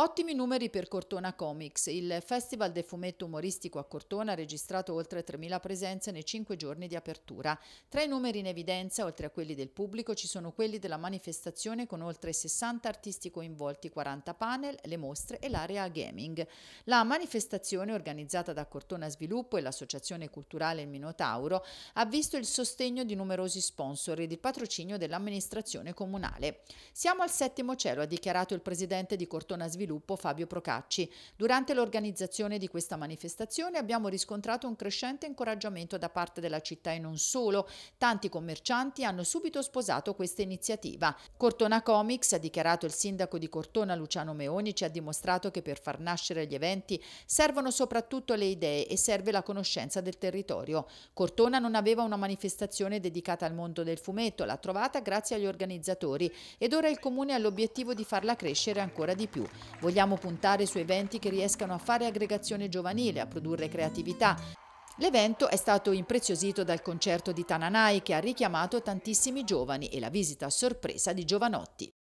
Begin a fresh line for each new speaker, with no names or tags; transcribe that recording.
Ottimi numeri per Cortona Comics. Il Festival del fumetto umoristico a Cortona ha registrato oltre 3.000 presenze nei 5 giorni di apertura. Tra i numeri in evidenza, oltre a quelli del pubblico, ci sono quelli della manifestazione con oltre 60 artisti coinvolti, 40 panel, le mostre e l'area gaming. La manifestazione, organizzata da Cortona Sviluppo e l'Associazione Culturale Il Minotauro, ha visto il sostegno di numerosi sponsor ed il patrocinio dell'amministrazione comunale. Siamo al settimo cielo, ha dichiarato il presidente di Cortona Sviluppo Sviluppo Fabio Procacci. Durante l'organizzazione di questa manifestazione abbiamo riscontrato un crescente incoraggiamento da parte della città e non solo. Tanti commercianti hanno subito sposato questa iniziativa. Cortona Comics, ha dichiarato il sindaco di Cortona Luciano Meoni, ci ha dimostrato che per far nascere gli eventi servono soprattutto le idee e serve la conoscenza del territorio. Cortona non aveva una manifestazione dedicata al mondo del fumetto, l'ha trovata grazie agli organizzatori ed ora il comune ha l'obiettivo di farla crescere ancora di più. Vogliamo puntare su eventi che riescano a fare aggregazione giovanile, a produrre creatività. L'evento è stato impreziosito dal concerto di Tananai che ha richiamato tantissimi giovani e la visita a sorpresa di Giovanotti.